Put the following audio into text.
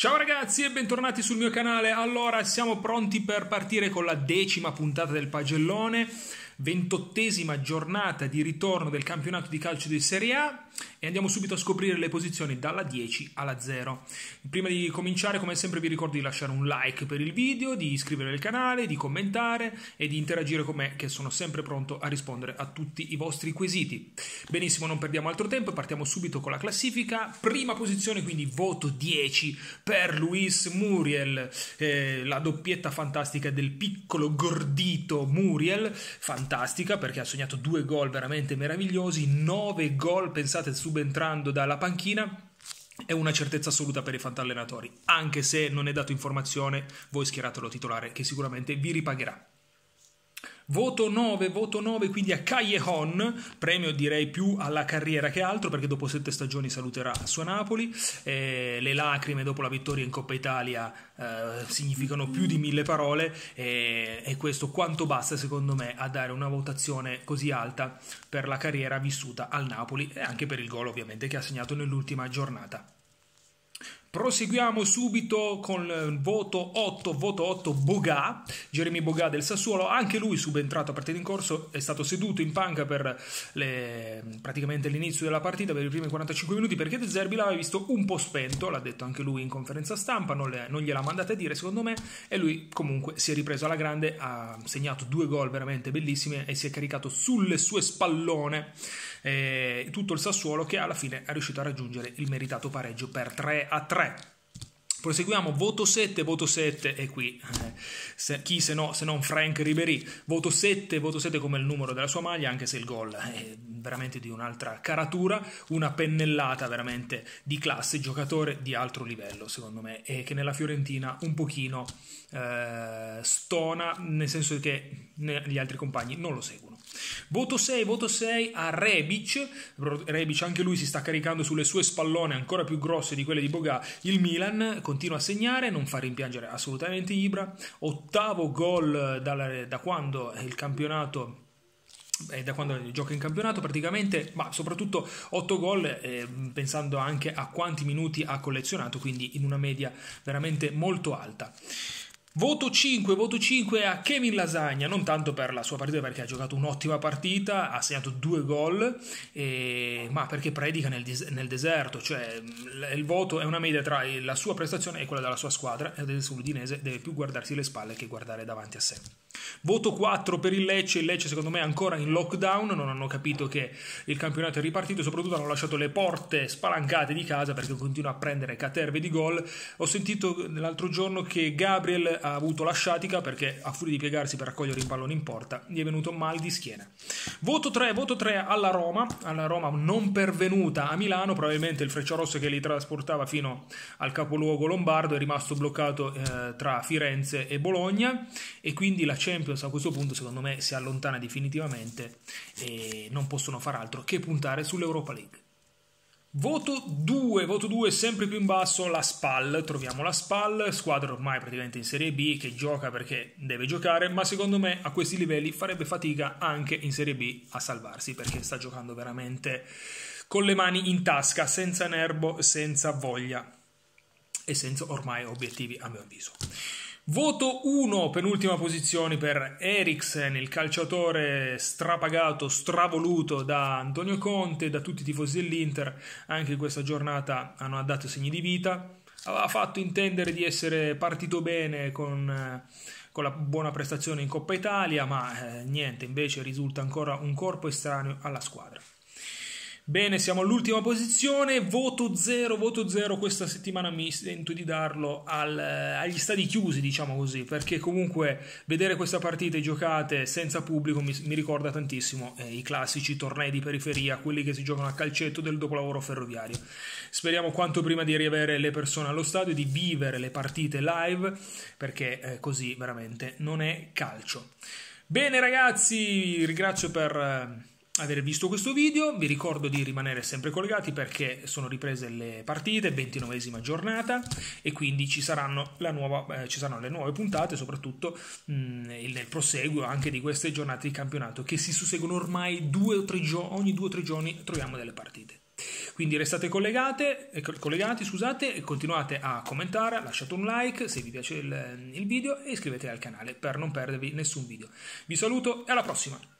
Ciao ragazzi e bentornati sul mio canale. Allora, siamo pronti per partire con la decima puntata del pagellone, ventottesima giornata di ritorno del campionato di calcio di Serie A. E andiamo subito a scoprire le posizioni dalla 10 alla 0. Prima di cominciare, come sempre, vi ricordo di lasciare un like per il video, di iscrivervi al canale, di commentare e di interagire con me, che sono sempre pronto a rispondere a tutti i vostri quesiti. Benissimo, non perdiamo altro tempo, e partiamo subito con la classifica. Prima posizione, quindi voto 10 per Luis Muriel, eh, la doppietta fantastica del piccolo gordito Muriel, fantastica perché ha segnato due gol veramente meravigliosi, 9 gol, pensate state subentrando dalla panchina è una certezza assoluta per i fantallenatori, anche se non è dato informazione, voi schieratelo titolare che sicuramente vi ripagherà. Voto 9, voto 9 quindi a Callejon, premio direi più alla carriera che altro perché dopo sette stagioni saluterà il sua Napoli. Eh, le lacrime dopo la vittoria in Coppa Italia eh, significano più di mille parole eh, e questo quanto basta secondo me a dare una votazione così alta per la carriera vissuta al Napoli e anche per il gol ovviamente che ha segnato nell'ultima giornata. Proseguiamo subito con il voto 8, voto 8 Bogà, Jeremy Bogà del Sassuolo, anche lui subentrato a partita in corso, è stato seduto in panca per le, praticamente l'inizio della partita, per i primi 45 minuti, perché De Zerbi l'aveva visto un po' spento, l'ha detto anche lui in conferenza stampa, non, le, non gliel'ha mandata a dire secondo me, e lui comunque si è ripreso alla grande, ha segnato due gol veramente bellissimi e si è caricato sulle sue spallone eh, tutto il Sassuolo che alla fine è riuscito a raggiungere il meritato pareggio per 3 a 3. 3. Proseguiamo, voto 7, voto 7 e qui eh, se, chi se, no, se non Frank Ribéry, voto 7, voto 7 come il numero della sua maglia, anche se il gol è veramente di un'altra caratura, una pennellata veramente di classe, giocatore di altro livello secondo me e che nella Fiorentina un pochino eh, stona, nel senso che gli altri compagni non lo seguono. Voto 6, voto 6 a Rebic. Rebic anche lui si sta caricando sulle sue spallone ancora più grosse di quelle di Boga. Il Milan continua a segnare, non fa rimpiangere assolutamente Ibra. Ottavo gol dalla, da quando il campionato eh, da quando gioca in campionato praticamente, ma soprattutto 8 gol eh, pensando anche a quanti minuti ha collezionato, quindi in una media veramente molto alta. Voto 5, voto 5 a Kevin Lasagna, non tanto per la sua partita perché ha giocato un'ottima partita, ha segnato due gol, e... ma perché predica nel, dis- nel, deserto, cioè il voto è una media tra la sua prestazione e quella della sua squadra e adesso l'Udinese deve più guardarsi le spalle che guardare davanti a sé. Voto 4 per il Lecce, il Lecce secondo me è ancora in lockdown, non hanno capito che il campionato è ripartito, soprattutto hanno lasciato le porte spalancate di casa perché continua a prendere caterve di gol. Ho sentito l'altro giorno che Gabriel ha avuto la sciatica perché a furia di piegarsi per raccogliere il pallone in porta gli è venuto mal di schiena. Voto 3, voto 3 alla Roma, alla Roma non pervenuta a Milano, probabilmente il Frecciarosso che li trasportava fino al capoluogo lombardo è rimasto bloccato eh, tra Firenze e Bologna e quindi la Champions a questo punto secondo me si allontana definitivamente e non possono far altro che puntare sull'Europa League. Voto 2, voto 2 sempre più in basso, la SPAL, troviamo la SPAL, squadra ormai praticamente in Serie B che gioca perché deve giocare, ma secondo me a questi livelli farebbe fatica anche in Serie B a salvarsi perché sta giocando veramente con le mani in tasca, senza nervo, senza voglia e senza ormai obiettivi a mio avviso. Voto 1, penultima posizione per Eriksen, il calciatore strapagato, stravoluto da Antonio Conte, da tutti i tifosi dell'Inter. Anche in questa giornata hanno dato segni di vita. Aveva fatto intendere di essere partito bene con, eh, con la buona prestazione in Coppa Italia, ma eh, niente, invece risulta ancora un corpo estraneo alla squadra. Bene, siamo all'ultima posizione, voto 0, voto 0 questa settimana mi sento di darlo al, eh, agli stadi chiusi, diciamo così, perché comunque vedere queste partite giocate senza pubblico mi, mi ricorda tantissimo eh, i classici tornei di periferia, quelli che si giocano a calcetto del dopolavoro ferroviario. Speriamo quanto prima di riavere le persone allo stadio, e di vivere le partite live, perché eh, così veramente non è calcio. Bene ragazzi, ringrazio per eh, aver visto questo video, vi ricordo di rimanere sempre collegati perché sono riprese le partite, 29esima giornata e quindi ci saranno, nuova, eh, ci saranno le nuove puntate, soprattutto mh, mm, nel proseguo anche di queste giornate di campionato che si susseguono ormai due o tre giorni, ogni due o tre giorni troviamo delle partite. Quindi restate eh, collegati scusate, e continuate a commentare, lasciate un like se vi piace il, il video e iscrivetevi al canale per non perdervi nessun video. Vi saluto e alla prossima!